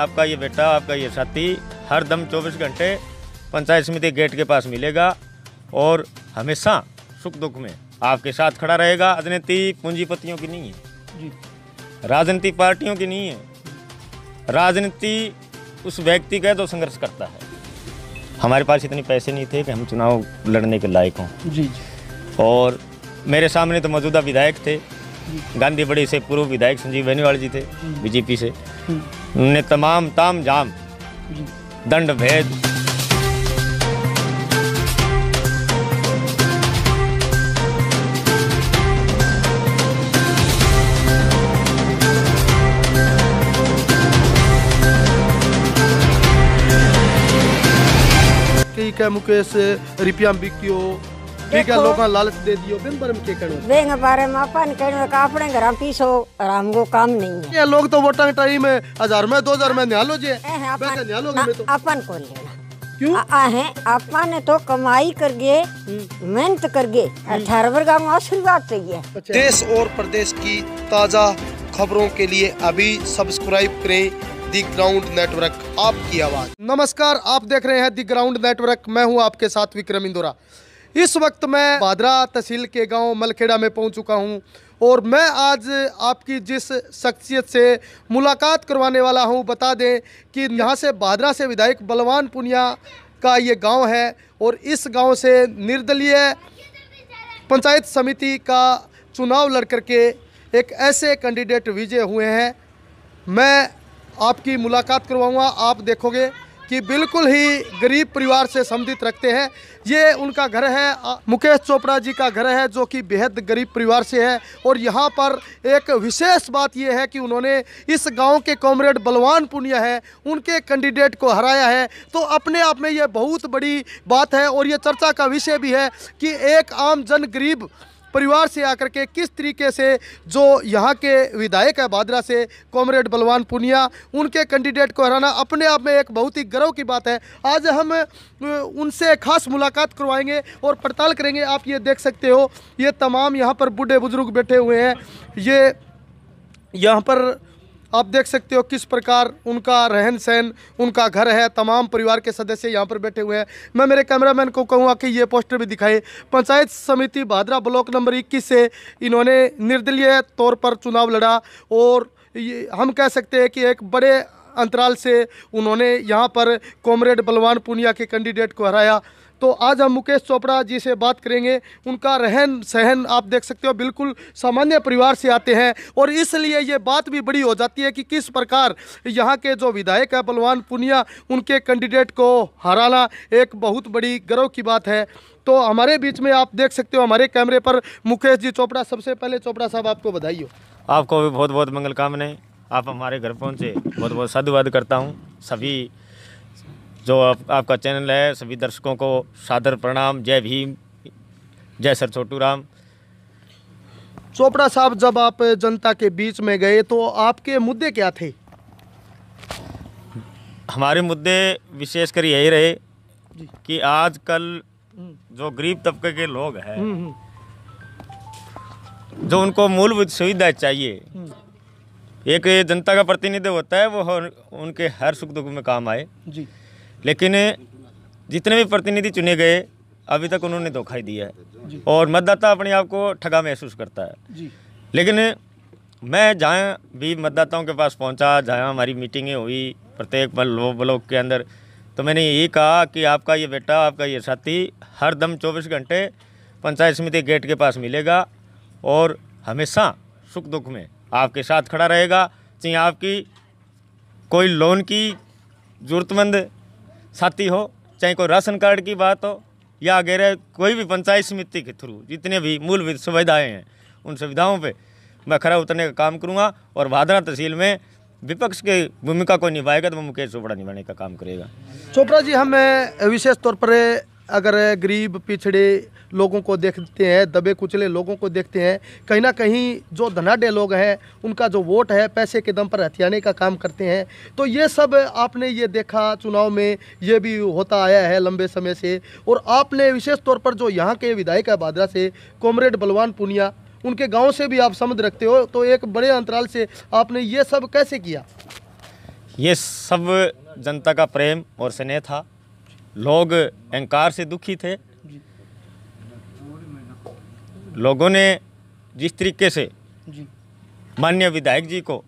आपका ये बेटा आपका ये साथी हर दम चौबीस घंटे पंचायत समिति गेट के पास मिलेगा और हमेशा सुख दुख में आपके साथ खड़ा रहेगा राजनीति पूंजीपतियों की नहीं है राजनीति पार्टियों की नहीं है राजनीति उस व्यक्ति का तो संघर्ष करता है हमारे पास इतने पैसे नहीं थे कि हम चुनाव लड़ने के लायक हों जी जी और मेरे सामने तो मौजूदा विधायक थे गांधी बड़ी से पूर्व विधायक संजीव बेनीवाल जी थे बीजेपी से उन्होंने तमाम ताम जाम दंड भेद मुकेश रिपिया बिकियो ಈಗ ಲೋಕ लालच दे दियो बिन बरम के कणो वेंग बारे में अपन कहनो का अपने घर पीसो आराम को काम नहीं है ये लोग तो वोटा टाइम में हजार में 2000 में न्यालो जे अपन न्यालो में तो अपन को लेना क्यों है अपन तो कमाई कर गए मेहनत कर गए अठारह वर्ग में आशीर्वाद चाहिए अच्छा। देश और प्रदेश की ताज़ा खबरों के लिए अभी सब्सक्राइब करें दी ग्राउंड नेटवर्क आपकी आवाज नमस्कार आप देख रहे हैं दी ग्राउंड नेटवर्क मैं हूं आपके साथ विक्रम इंदोरा इस वक्त मैं भादरा तहसील के गांव मलखेड़ा में पहुंच चुका हूं और मैं आज आपकी जिस शख्सियत से मुलाकात करवाने वाला हूं बता दें कि यहां से भादरा से विधायक बलवान पुनिया का ये गांव है और इस गांव से निर्दलीय पंचायत समिति का चुनाव लड़ करके एक ऐसे कैंडिडेट विजय हुए हैं मैं आपकी मुलाकात करवाऊँगा आप देखोगे कि बिल्कुल ही गरीब परिवार से संबंधित रखते हैं ये उनका घर है मुकेश चोपड़ा जी का घर है जो कि बेहद गरीब परिवार से है और यहाँ पर एक विशेष बात यह है कि उन्होंने इस गांव के कॉमरेड बलवान पुनिया है उनके कैंडिडेट को हराया है तो अपने आप में ये बहुत बड़ी बात है और ये चर्चा का विषय भी है कि एक आम जन गरीब परिवार से आकर के किस तरीके से जो यहाँ के विधायक है भादरा से कॉमरेड बलवान पुनिया उनके कैंडिडेट को हराना अपने आप में एक बहुत ही गर्व की बात है आज हम उनसे खास मुलाकात करवाएंगे और पड़ताल करेंगे आप ये देख सकते हो ये तमाम यहाँ पर बूढ़े बुजुर्ग बैठे हुए हैं ये यहाँ पर आप देख सकते हो किस प्रकार उनका रहन सहन उनका घर है तमाम परिवार के सदस्य यहाँ पर बैठे हुए हैं मैं मेरे कैमरामैन को कहूँगा कि ये पोस्टर भी दिखाए पंचायत समिति भादरा ब्लॉक नंबर इक्कीस से इन्होंने निर्दलीय तौर पर चुनाव लड़ा और ये हम कह सकते हैं कि एक बड़े अंतराल से उन्होंने यहाँ पर कॉमरेड बलवान पुनिया के कैंडिडेट को हराया तो आज हम मुकेश चोपड़ा जी से बात करेंगे उनका रहन सहन आप देख सकते हो बिल्कुल सामान्य परिवार से आते हैं और इसलिए ये बात भी बड़ी हो जाती है कि किस प्रकार यहाँ के जो विधायक है बलवान पुनिया उनके कैंडिडेट को हराना एक बहुत बड़ी गर्व की बात है तो हमारे बीच में आप देख सकते हो हमारे कैमरे पर मुकेश जी चोपड़ा सबसे पहले चोपड़ा साहब आपको बधाई हो आपको भी बहुत बहुत मंगल कामनाएं आप हमारे घर पहुँचे बहुत बहुत साधुवाद करता हूँ सभी जो आप, आपका चैनल है सभी दर्शकों को सादर प्रणाम जय भीम जय सर छोटू राम चोपड़ा साहब जब आप जनता के बीच में गए तो आपके मुद्दे क्या थे हमारे मुद्दे विशेषकर यही रहे कि आजकल हम्म। जो गरीब तबके के लोग हैं हम्म, हम्म। जो उनको मूलभूत सुविधा चाहिए एक जनता का प्रतिनिधि होता है वो उनके हर सुख दुख में काम आए जी लेकिन जितने भी प्रतिनिधि चुने गए अभी तक उन्होंने धोखा ही दिया है और मतदाता अपने आप को ठगा महसूस करता है लेकिन मैं जहाँ भी मतदाताओं के पास पहुँचा जहाँ हमारी मीटिंगें हुई प्रत्येक ब्लॉक के अंदर तो मैंने यही कहा कि आपका ये बेटा आपका ये साथी हर दम चौबीस घंटे पंचायत समिति गेट के पास मिलेगा और हमेशा सुख दुख में आपके साथ खड़ा रहेगा चाहे आपकी कोई लोन की ज़रूरतमंद साथी हो चाहे कोई राशन कार्ड की बात हो या गैर कोई भी पंचायत समिति के थ्रू जितने भी मूल सुविधाएँ हैं उन सुविधाओं पर मैं खरा उतरने का काम करूँगा और भादरा तहसील में विपक्ष की भूमिका को निभाएगा तो वो मुकेश चोपड़ा निभाने का काम करेगा चोपड़ा जी हमें विशेष तौर पर अगर गरीब पिछड़े लोगों को देखते हैं दबे कुचले लोगों को देखते हैं कहीं ना कहीं जो धनाढ़ लोग हैं उनका जो वोट है पैसे के दम पर हथियाने का काम करते हैं तो ये सब आपने ये देखा चुनाव में ये भी होता आया है लंबे समय से और आपने विशेष तौर पर जो यहाँ के विधायक है बादरा से कॉमरेड बलवान पुनिया उनके गाँव से भी आप समझ रखते हो तो एक बड़े अंतराल से आपने ये सब कैसे किया ये सब जनता का प्रेम और स्नेह था लोग अहंकार से दुखी थे लोगों ने जिस तरीके से माननीय विधायक जी को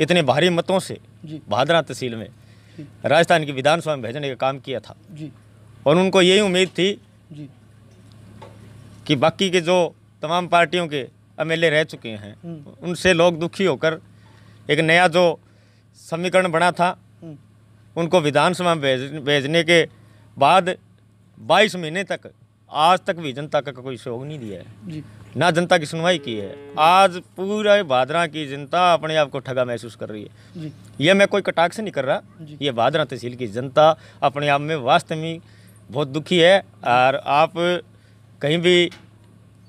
इतने भारी मतों से भादरा तहसील में राजस्थान की विधानसभा में भेजने का काम किया था और उनको यही उम्मीद थी कि बाकी के जो तमाम पार्टियों के एमएलए रह चुके हैं हम्म। उनसे लोग दुखी होकर एक नया जो समीकरण बना था हम्म। उनको विधानसभा में भेज, भेजने के बाद 22 महीने तक आज तक भी जनता का कोई सहयोग नहीं दिया है ना जनता की सुनवाई की है आज पूरा भादरा की जनता अपने आप को ठगा महसूस कर रही है यह मैं कोई कटाक्ष नहीं कर रहा ये भादरा तहसील की जनता अपने आप में वास्तव में बहुत दुखी है और आप कहीं भी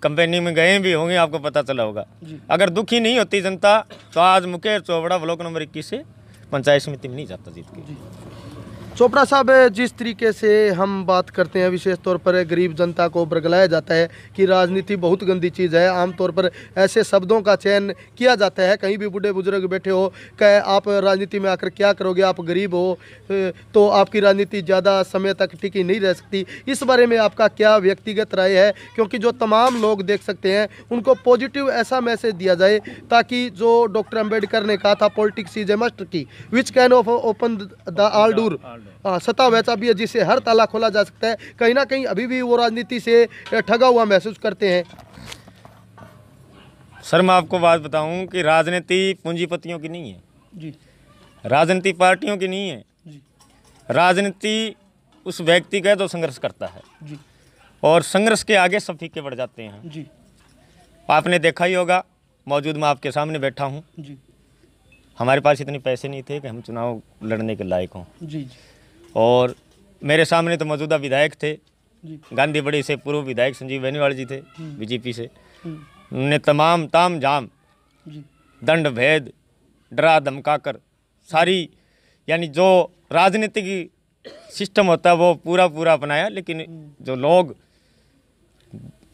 कंपनी में गए भी होंगे आपको पता चला होगा अगर दुखी नहीं होती जनता तो आज मुकेश चोपड़ा ब्लॉक नंबर इक्कीस से पंचायत समिति में नहीं जाता जीत के चोपड़ा साहब जिस तरीके से हम बात करते हैं विशेष तौर पर गरीब जनता को बरगलाया जाता है कि राजनीति बहुत गंदी चीज़ है आमतौर पर ऐसे शब्दों का चयन किया जाता है कहीं भी बूढ़े बुजुर्ग बैठे हो कहे आप राजनीति में आकर क्या करोगे आप गरीब हो तो आपकी राजनीति ज़्यादा समय तक टिकी नहीं रह सकती इस बारे में आपका क्या व्यक्तिगत राय है क्योंकि जो तमाम लोग देख सकते हैं उनको पॉजिटिव ऐसा मैसेज दिया जाए ताकि जो डॉक्टर अम्बेडकर ने कहा था politics is a must key which can of open the all door हाँ सतावैचा भी है जिसे हर ताला खोला जा सकता है कहीं ना कहीं अभी भी वो राजनीति से ठगा हुआ महसूस करते हैं सर मैं आपको बात बताऊं कि राजनीति पूंजीपतियों की नहीं है जी राजनीति पार्टियों की नहीं है जी राजनीति उस व्यक्ति का तो संघर्ष करता है जी और संघर्ष के आगे सब फीके बढ़ जाते हैं जी आपने देखा ही होगा मौजूद मैं आपके सामने बैठा हूँ जी हमारे पास इतने पैसे नहीं थे कि हम चुनाव लड़ने के लायक हों जी जी और मेरे सामने तो मौजूदा विधायक थे गांधी बड़ी से पूर्व विधायक संजीव बेनीवाल जी थे हम्म। बीजेपी से हम्म। उन्होंने तमाम ताम जाम दंड भेद डरा धमका कर सारी यानी जो राजनीतिक सिस्टम होता है वो पूरा पूरा अपनाया लेकिन हम्म। जो लोग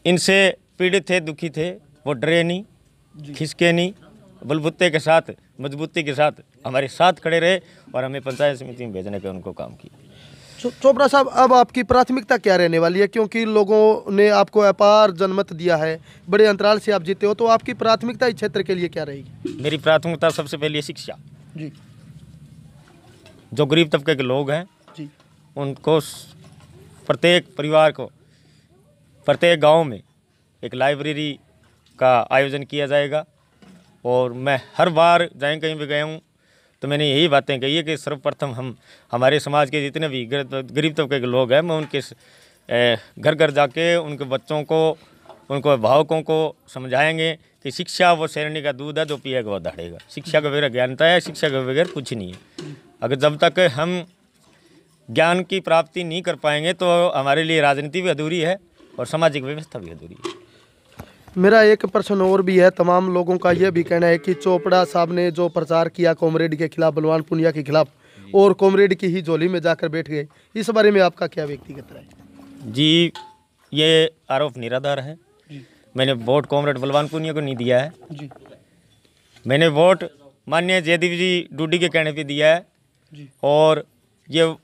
इनसे पीड़ित थे दुखी थे वो डरे नहीं खिसके नहीं बलबुत्ते के साथ मजबूती के साथ हमारे साथ खड़े रहे और हमें पंचायत समिति में भेजने पर उनको काम किया चोपड़ा साहब अब आपकी प्राथमिकता क्या रहने वाली है क्योंकि लोगों ने आपको अपार जनमत दिया है बड़े अंतराल से आप जीते हो तो आपकी प्राथमिकता इस क्षेत्र के लिए क्या रहेगी मेरी प्राथमिकता सबसे पहले शिक्षा जी जो गरीब तबके के लोग हैं जी उनको प्रत्येक परिवार को प्रत्येक गांव में एक लाइब्रेरी का आयोजन किया जाएगा और मैं हर बार जाए कहीं भी गया हूँ तो मैंने यही बातें कही है कि सर्वप्रथम हम हमारे समाज के जितने भी गरीब तबके के लोग हैं मैं उनके घर घर जाके उनके बच्चों को उनको अभिभावकों को समझाएंगे कि शिक्षा वो शेरणी का दूध है जो पिएगा वो दाढ़ेगा शिक्षा के बगैर ज्ञानता है शिक्षा के बगैर कुछ नहीं है अगर जब तक हम ज्ञान की प्राप्ति नहीं कर पाएंगे तो हमारे लिए राजनीति भी अधूरी है और सामाजिक व्यवस्था भी अधूरी है मेरा एक प्रश्न और भी है तमाम लोगों का यह भी कहना है कि चोपड़ा साहब ने जो प्रचार किया कॉमरेड के खिलाफ बलवान पुनिया के खिलाफ और कॉमरेड की ही झोली में जाकर बैठ गए इस बारे में आपका क्या व्यक्तिगत राय जी ये आरोप निराधार है मैंने वोट कॉमरेड बलवान पुनिया को नहीं दिया है जी मैंने वोट माननीय जयदीप जी डूडी के कहने पर दिया है जी। और ये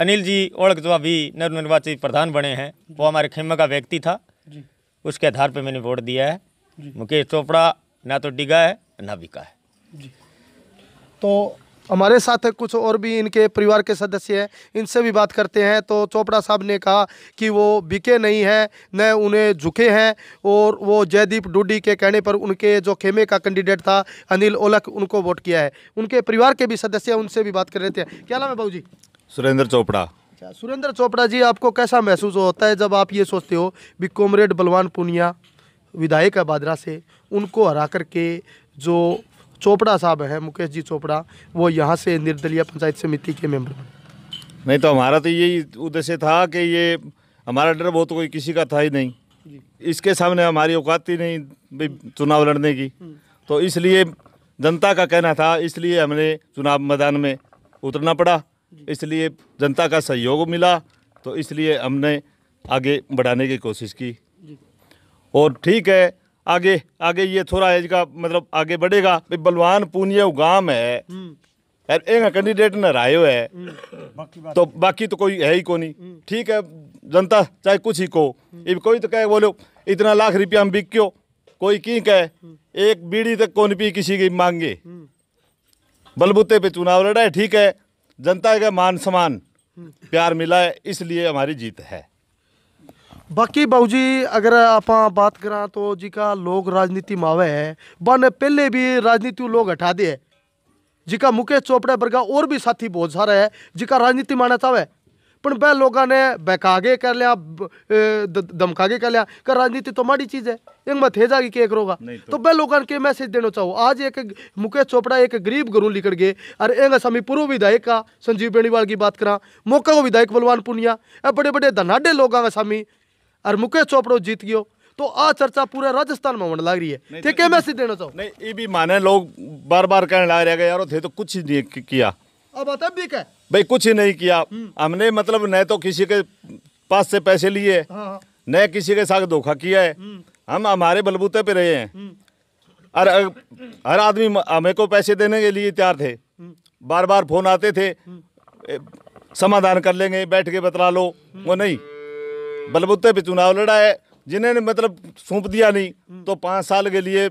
अनिल जी ओड़क जो अभी नवनिर्वाचित प्रधान बने हैं वो हमारे खेमे का व्यक्ति था उसके आधार पर मैंने वोट दिया है मुकेश चोपड़ा ना तो डिगा है ना बिका है तो हमारे साथ कुछ और भी इनके परिवार के सदस्य हैं इनसे भी बात करते हैं तो चोपड़ा साहब ने कहा कि वो बिके नहीं हैं न उन्हें झुके हैं और वो जयदीप डूडी के कहने पर उनके जो खेमे का कैंडिडेट था अनिल ओलख उनको वोट किया है उनके परिवार के भी सदस्य उनसे भी बात कर रहे थे क्या नाम है बाबू जी सुरेंद्र चोपड़ा अच्छा सुरेंद्र चोपड़ा जी आपको कैसा महसूस होता है जब आप ये सोचते हो भी कॉमरेड बलवान पुनिया विधायक है बादरा से उनको हरा करके जो चोपड़ा साहब हैं मुकेश जी चोपड़ा वो यहाँ से निर्दलीय पंचायत समिति के मेंबर नहीं तो हमारा तो यही उद्देश्य था कि ये हमारा डर बहुत तो कोई किसी का था ही नहीं इसके सामने हमारी औकात ही नहीं भी चुनाव लड़ने की हम्म। तो इसलिए जनता का कहना था इसलिए हमने चुनाव मैदान में उतरना पड़ा इसलिए जनता का सहयोग मिला तो इसलिए हमने आगे बढ़ाने की कोशिश की और ठीक है आगे आगे ये थोड़ा एज का मतलब आगे बढ़ेगा बलवान पुनिया गांव है हम्म। एक कैंडिडेट न रायो है हम्म। बाकी तो बाकी तो कोई है ही को नहीं हम्म। ठीक है जनता चाहे कुछ ही को कोई तो कहे बोलो इतना लाख रुपया हम बिक्यो कोई की कहे एक बीड़ी तक कौन पी किसी की मांगे बलबूते पे चुनाव लड़ा है ठीक है जनता का मान सम्मान प्यार मिला है इसलिए हमारी जीत है बाकी बाबूजी अगर आप बात करा तो जी का लोग राजनीति में आवे है बन पहले भी राजनीति लोग हटा दिए जी का मुकेश चोपड़ा वर्गा और भी साथी बहुत सारा है जी का राजनीति माना चाहे પણ બે લોકોને બેકાગે करल्या धमकागे करल्या का राजनीति तो माड़ी चीज़ है एक मत हेजागी के एक रोगा तो, तो लोगों के मैसेज देना चाहो आज एक मुकेश चोपड़ा एक गरीब गुरु लिखड़ गए और एक असमी पूर्व विधायक का संजीव बेणीवाल की बात करा मौका को विधायक बलवान पुनिया ए बड़े बड़े धनाडे लोगों का सामी और मुकेश चोपड़ो जीत गयो तो आ चर्चा पूरे राजस्थान में होने लग रही है थे क्या मैसेज देना चाहो नहीं ये भी माने लोग बार बार कहने लग रहे यार थे तो कुछ नहीं किया अब तब भी क्या भाई कुछ ही नहीं किया हम्म। हमने मतलब न तो किसी के पास से पैसे लिए हाँ, हाँ। न किसी के साथ धोखा किया है हम्म। हम हमारे बलबूते पे रहे हैं और हम्म। हर आदमी हमें को पैसे देने के लिए तैयार थे बार बार फोन आते थे समाधान कर लेंगे बैठ के बतला लो वो नहीं बलबूते पे चुनाव लड़ा है जिन्होंने मतलब सौंप दिया नहीं तो पाँच साल के लिए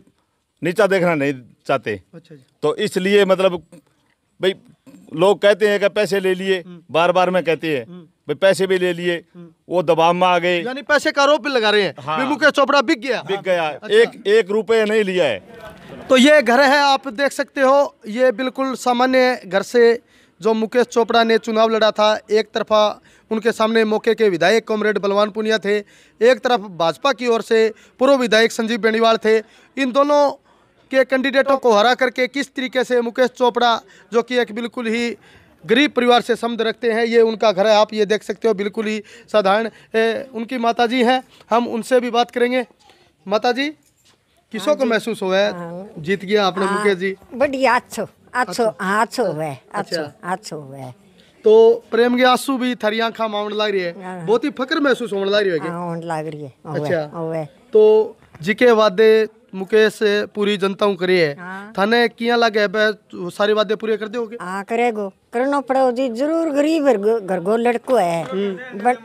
नीचा देखना नहीं चाहते अच्छा तो इसलिए मतलब भाई लोग कहते हैं कि पैसे ले लिए हम्म। बार बार में कहते हैं हम्म। भाई पैसे भी ले लिए हम्म। वो दबाव में आ गए यानी पैसे का आरोप लगा रहे हैं हाँ। मुकेश चोपड़ा बिक गया बिक गया अच्छा। एक एक रुपए नहीं लिया है तो ये घर है आप देख सकते हो ये बिल्कुल सामान्य घर से जो मुकेश चोपड़ा ने चुनाव लड़ा था एक तरफा उनके सामने मौके के विधायक कॉमरेड बलवान पुनिया थे एक तरफ भाजपा की ओर से पूर्व विधायक संजीव बेनीवाल थे इन दोनों के कैंडिडेटों को हरा करके किस तरीके से मुकेश चोपड़ा जो कि एक बिल्कुल ही गरीब परिवार से संबंध रखते हैं ये उनका घर है आप ये देख सकते हो बिल्कुल ही साधारण उनकी माता जी हैं हम उनसे भी बात करेंगे माता जी किसों को हाँ महसूस हुआ है हाँ। जीत गया आपने हाँ। मुकेश जी बढ़िया अच्छो अच्छो अच्छो हुआ अच्छो हुआ तो प्रेम के आंसू भी थरिया आंखा मावन लग रही है बहुत ही फक्र महसूस होने लग रही है लग रही है अच्छा तो जी के वादे मुकेश पूरी जनता जनताओं करी है हाँ। थाने किया लगे है सारी वादे पूरे कर दोगे हाँ करेगो करना पड़ेगा जी जरूर गरीब घर गो लड़को है हम्म। हम्म। बट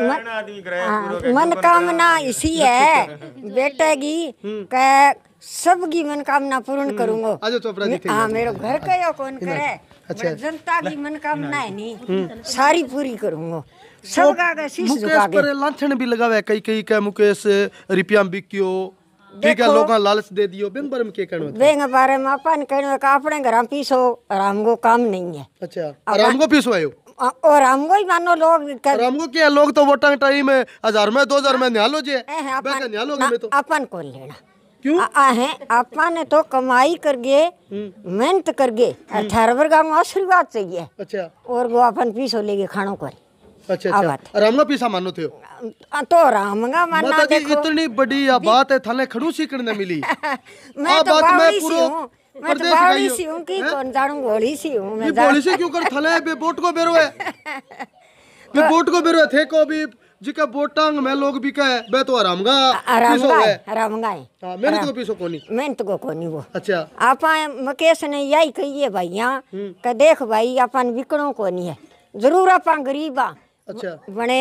हाँ, मन, कामना इसी है बेटा की हम्म। सब की मन कामना पूर्ण करूंगो करूंगा हाँ मेरे घर का कौन करे अच्छा जनता की मन कामना है नहीं सारी पूरी करूंगो सब करूंगा सबका मुकेश पर लाछन भी लगावे कई कई का मुकेश रुपया बिकियो ठीक है लोगों हाँ लालच दे दियो बिन बारे में के कहनो बेंग बारे में अपन कहनो का अपने घर पीसो आराम को काम नहीं है अच्छा आराम को पीसो आयो और हम को ही मानो लोग कर... हम को क्या लोग तो वोटा टाइम में हजार में दो हजार में न्यालो जे अपन न्यालो में तो अपन को लेना क्यों है अपन तो कमाई कर गए हम्म। मेहनत कर गए हम्म। अठारह वर्ग आशीर्वाद चाहिए अच्छा और वो अपन पीसो लेके खानों को अच्छा अच्छा तो इतनी बड़ी बात है थाने खड़ू मिली तो तो बोट को बेरो थे को भी जिका बोटांग लोग भी कहे बे तो आरामगा आरामगा आरामगा मैंने तो पीसो कोनी मैंने तो कोनी वो अच्छा आपा मकेश ने यही भाई हम्म। देख भाई अपन विकणो कोनी है जरूर अपन गरीबा अच्छा बने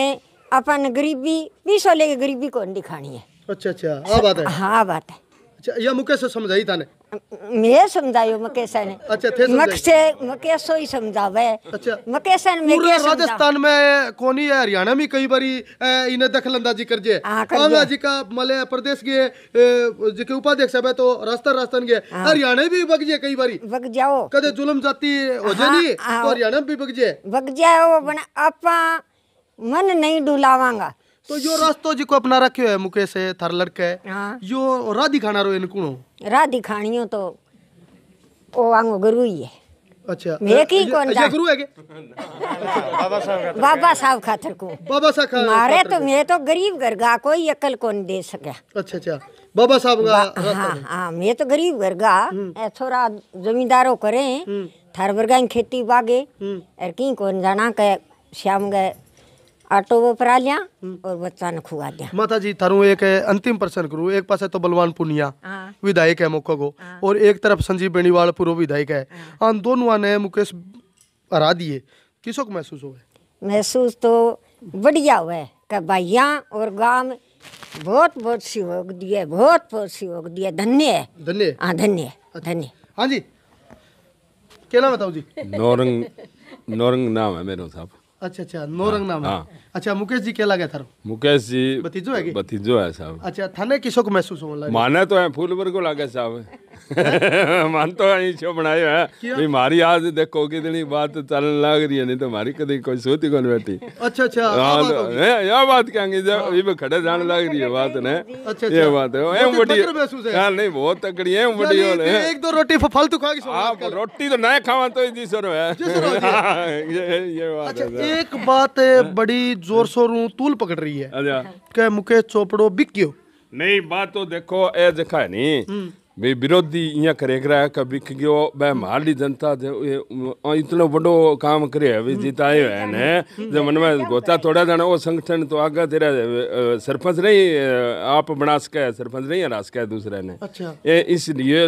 अपन गरीबी बीस वाले की गरीबी कौन दिखानी है अच्छा अच्छा आ बात है हाँ बात है अच्छा या मुकेश समझाई था ने मैं समझायो मकेशा ने अच्छा थे मकसे मकेशो ही समझावे अच्छा मकेशा ने पूरे राजस्थान में कोनी है हरियाणा में कई बारी इने दखल अंदाजी कर जे हाँ, कांगा जी का मले प्रदेश के जे उपाध्यक्ष है तो रास्ता रास्ता के हाँ। हरियाणा भी बग जे कई बारी बग जाओ कदे जुल्म जाति हो जे हाँ, नहीं तो हरियाणा भी बग जे बग जाओ बना आपा मन नहीं डुलावांगा तो यो रास्तो जी को अपना रखियो है मुकेश है थर लड़के हाँ यो रा दिखाना रो इनकुनो रा दिखानियो तो ओ आंगो गुरु ही है अच्छा कौन गुरु है के बाबा साहब बाबा साहब खातर को बाबा साहब मारे तो मैं तो गरीब घर कोई अकल कौन दे सके अच्छा अच्छा बाबा साहब का हाँ, हाँ, मैं तो गरीब घर हम्म। थोड़ा जमींदारों करे हम्म। थर वर्गा खेती बागे और हम्म। कौन जाना के श्याम गए आटो वो परा लिया हम्म। और बच्चा ने खुआ दिया माता जी थारू एक अंतिम प्रश्न करू एक पास तो बलवान पुनिया हाँ। विधायक है मुख्य को हाँ। और एक तरफ संजीव बेनीवाल पूर्व विधायक है आन हाँ। दोनों ने मुकेश हरा दिए किसो को महसूस हो महसूस तो बढ़िया हुआ है भाइया और गांव बहुत बहुत सहयोग दिए बहुत बहुत सहयोग दिए धन्य है धन्य हाँ धन्य अच्छा। धन्य हाँ जी क्या नाम बताओ जी नौरंग नौरंग नाम है मेरे साहब अच्छा अच्छा रंग नाम है हाँ। अच्छा मुकेश जी क्या लगा थारो मुकेश जी भतीजो है भतीजो है साहब अच्छा थाने किसो को महसूस हो लगा माने तो है फूल फूलवर को लगे साहब मान तो है छो बनायो है भाई मारी आज देखो दिन बात चलने लग रही है नहीं तो मारी कदी कोई सोती कौन बैठी अच्छा अच्छा हां तो, ये बात कहेंगे जब ये हाँ। खड़े जाने लग रही है बात ने अच्छा, अच्छा ये बात है एम बड़ी हां नहीं बहुत तकड़ी है बड़ी और एक दो रोटी फल तो खा के आप रोटी तो ना खावा तो जी सर है ये बात अच्छा एक बात बड़ी जोर शोर तूल पकड़ रही है क्या अच्छा। मुकेश चोपड़ो बिक्यो नहीं बात तो देखो ए देखा है नहीं हम्म। भाई विरोधी इं करे करा कि बिक गयो भाई महाली जनता जे इतनो बड़ो काम करे है हम्म। जितायो है ने जो मन में गोता थोड़ा जाना वो संगठन तो आगे तेरा सरपंच नहीं आप बना सके सरपंच नहीं हरा रास्के दूसरे ने अच्छा ये इसलिए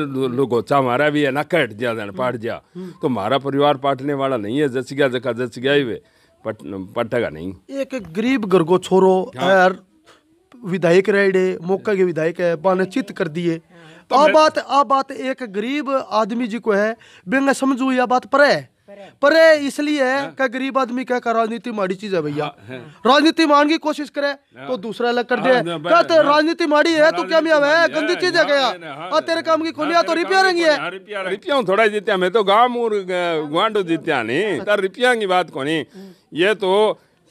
गोता मारा भी है ना कट दिया जाना पाट दिया हम्म। तो हमारा परिवार पाटने वाला नहीं है जच गया जका जच गया ही पटेगा नहीं एक गरीब घर छोरो हाँ। यार विधायक रहे मौका के विधायक है चित कर दिए तो आ बात आ बात एक गरीब आदमी जी को है बेंगा समझू यह बात पर है पर इसलिए हाँ। क्या गरीब आदमी क्या का राजनीति माड़ी चीज है भैया हाँ, हाँ। राजनीति मारने की कोशिश करे तो दूसरा अलग कर दे तो राजनीति माड़ी है तो क्या मियाँ है गंदी चीज है क्या और तेरे काम की खुलिया तो रिपिया रही है रिपिया थोड़ा जीते मैं तो गांव और गुआंडो जीते नहीं अच्छा। रिपिया की बात कोनी ये तो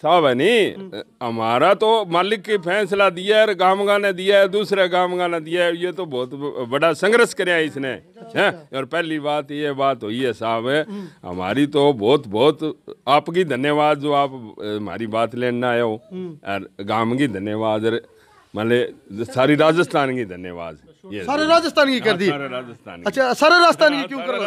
साहब नी हम्म। हमारा तो मालिक की फैसला दिया है गामगा ने दिया है दूसरा गामगा ने दिया है ये तो बहुत बड़ा संघर्ष कर इसने अच्छा। है और पहली बात ये बात हुई है साहब हम्म। हमारी तो बहुत बहुत आपकी धन्यवाद जो आप हमारी बात लेने आए हो हम्म। और गाम की धन्यवाद मतलब सारी राजस्थान की धन्यवाद सारे तो- राजस्थान की कर हाँ, दी सारे राजस्थान अच्छा सारे हाँ, राजस्थान की क्यों कर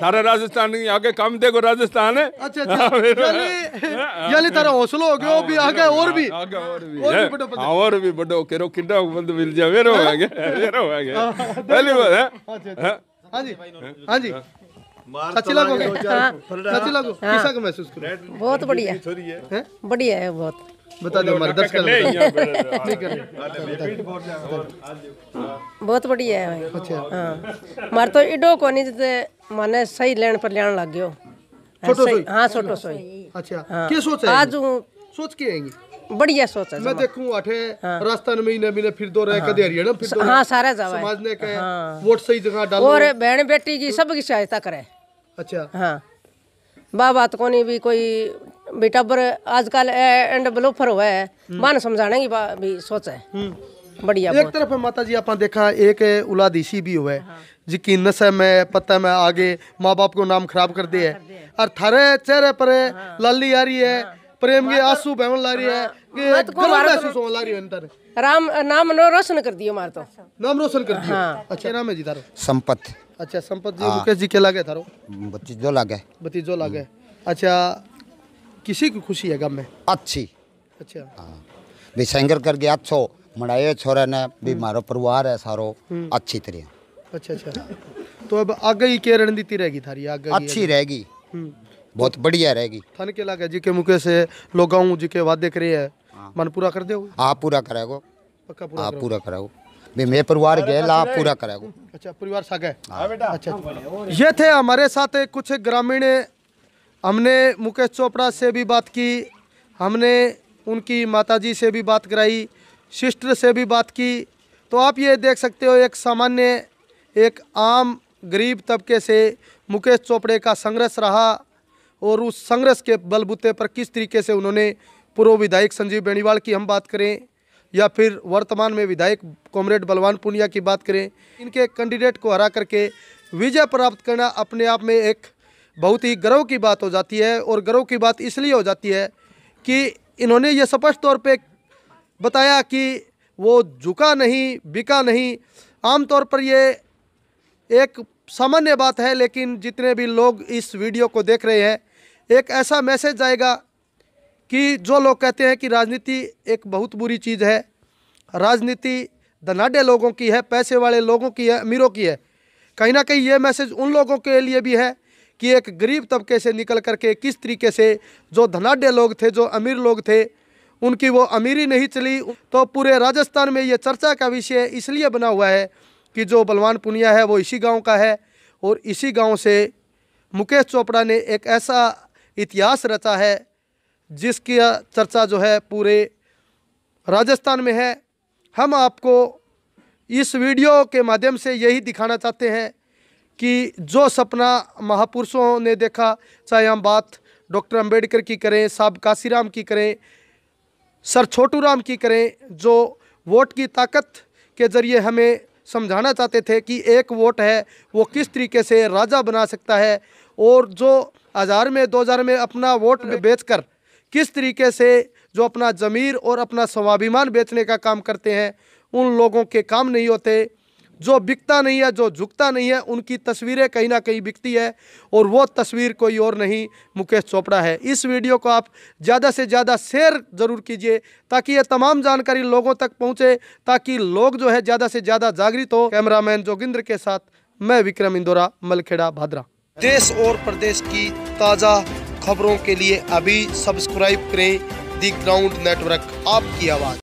सारे राजस्थान की आगे कम देखो राजस्थान है अच्छा, अच्छा। हाँ, यानी तारा हौसलो हो गयो भी आगे और भी आगे और भी बड़ो केरो किड्डा बंद मिल जावे रो आगे रो आगे पहली बात है अच्छा, हां अच्छा। जी हां जी सच्ची तो लगोगे सच्ची लगो कैसा महसूस करो बहुत बढ़िया बढ़िया है बहुत बता दो हमारे दस हाँ, बहुत बढ़िया है अच्छा हाँ मार तो इडो को नहीं माने सही लेन पर लेन लग गयो हाँ छोटो सोई हाँ, अच्छा हाँ। क्या सोच है आज सोच के आएंगे बढ़िया सोच है मैं देखूं अठे राजस्थान में ही फिर दो रहे कदे हरियाणा फिर दो हां सारा जावा समाज ने कहे वोट सही जगह डालो और बहन बेटी की सब की सहायता करे अच्छा हाँ बात कोनी भी कोई बेटा पर आजकल एंड ब्लोफर हुआ है हम्म। मान समझाने की भी सोच है हम्म। बढ़िया एक तरफ माता जी आपने देखा एक उलादीसी भी हुआ है हाँ। जी की मैं पता पत्ता में आगे माँ बाप को नाम खराब कर दिया है और थारे चेहरे पर हाँ। लाली आ रही है हाँ। प्रेम के आंसू बहन ला रही है हाँ। तो राम नाम रोशन कर दियो मार तो अच्छा। नाम रोशन कर दियो अच्छा नाम है जी तारो संपत अच्छा संपत जी मुकेश जी के लागे थारो भतीजो लागे भतीजो लागे हम्म। अच्छा किसी की खुशी है गम में अच्छी अच्छा हाँ कर गया अच्छो मनाए छोरे ने भी हम्म। मारो परिवार है सारो हम्म। अच्छी तरह अच्छा अच्छा तो अब आगे ही क्या रणनीति रहेगी थारी आगे अच्छी रहेगी हम्म। बहुत तो बढ़िया रहेगी थन के लागे जी के मुके से लोग जी के वादे करे है हाँ। मन पूरा कर देओ आप हाँ, पूरा करेगो पक्का पूरा आप हाँ, पूरा कराओ भी मैं परिवार गए आप पूरा कराएगो अच्छा परिवार सागे अच्छा, अच्छा ये थे हमारे साथ कुछ ग्रामीण हमने मुकेश चोपड़ा से भी बात की हमने उनकी माताजी से भी बात कराई सिस्टर से भी बात की तो आप ये देख सकते हो एक सामान्य एक आम गरीब तबके से मुकेश चोपड़े का संघर्ष रहा और उस संघर्ष के बलबूते पर किस तरीके से उन्होंने पूर्व विधायक संजीव बेणीवाल की हम बात करें या फिर वर्तमान में विधायक कॉमरेड बलवान पुनिया की बात करें इनके कैंडिडेट को हरा करके विजय प्राप्त करना अपने आप में एक बहुत ही गर्व की बात हो जाती है और गर्व की बात इसलिए हो जाती है कि इन्होंने ये स्पष्ट तौर पे बताया कि वो झुका नहीं बिका नहीं आमतौर पर ये एक सामान्य बात है लेकिन जितने भी लोग इस वीडियो को देख रहे हैं एक ऐसा मैसेज जाएगा कि जो लोग कहते हैं कि राजनीति एक बहुत बुरी चीज़ है राजनीति धनाढ़ लोगों की है पैसे वाले लोगों की है अमीरों की है कहीं ना कहीं ये मैसेज उन लोगों के लिए भी है कि एक गरीब तबके से निकल करके किस तरीके से जो धनाढ़ लोग थे जो अमीर लोग थे उनकी वो अमीरी नहीं चली तो पूरे राजस्थान में ये चर्चा का विषय इसलिए बना हुआ है कि जो बलवान पुनिया है वो इसी गांव का है और इसी गांव से मुकेश चोपड़ा ने एक ऐसा इतिहास रचा है जिसकी चर्चा जो है पूरे राजस्थान में है हम आपको इस वीडियो के माध्यम से यही दिखाना चाहते हैं कि जो सपना महापुरुषों ने देखा चाहे हम बात डॉक्टर अंबेडकर की करें साहब काशीराम की करें सर छोटू राम की करें जो वोट की ताकत के ज़रिए हमें समझाना चाहते थे कि एक वोट है वो किस तरीके से राजा बना सकता है और जो हज़ार में दो हज़ार में अपना वोट बेचकर किस तरीके से जो अपना ज़मीर और अपना स्वाभिमान बेचने का काम करते हैं उन लोगों के काम नहीं होते जो बिकता नहीं है जो झुकता नहीं है उनकी तस्वीरें कहीं ना कहीं बिकती है और वो तस्वीर कोई और नहीं मुकेश चोपड़ा है इस वीडियो को आप ज़्यादा से ज़्यादा शेयर ज़रूर कीजिए ताकि ये तमाम जानकारी लोगों तक पहुँचे ताकि लोग जो है ज़्यादा से ज़्यादा जागृत हो कैमरामैन जोगिंद्र के साथ मैं विक्रम इंदोरा मलखेड़ा भादरा देश और प्रदेश की ताज़ा खबरों के लिए अभी सब्सक्राइब करें दी ग्राउंड नेटवर्क आपकी आवाज़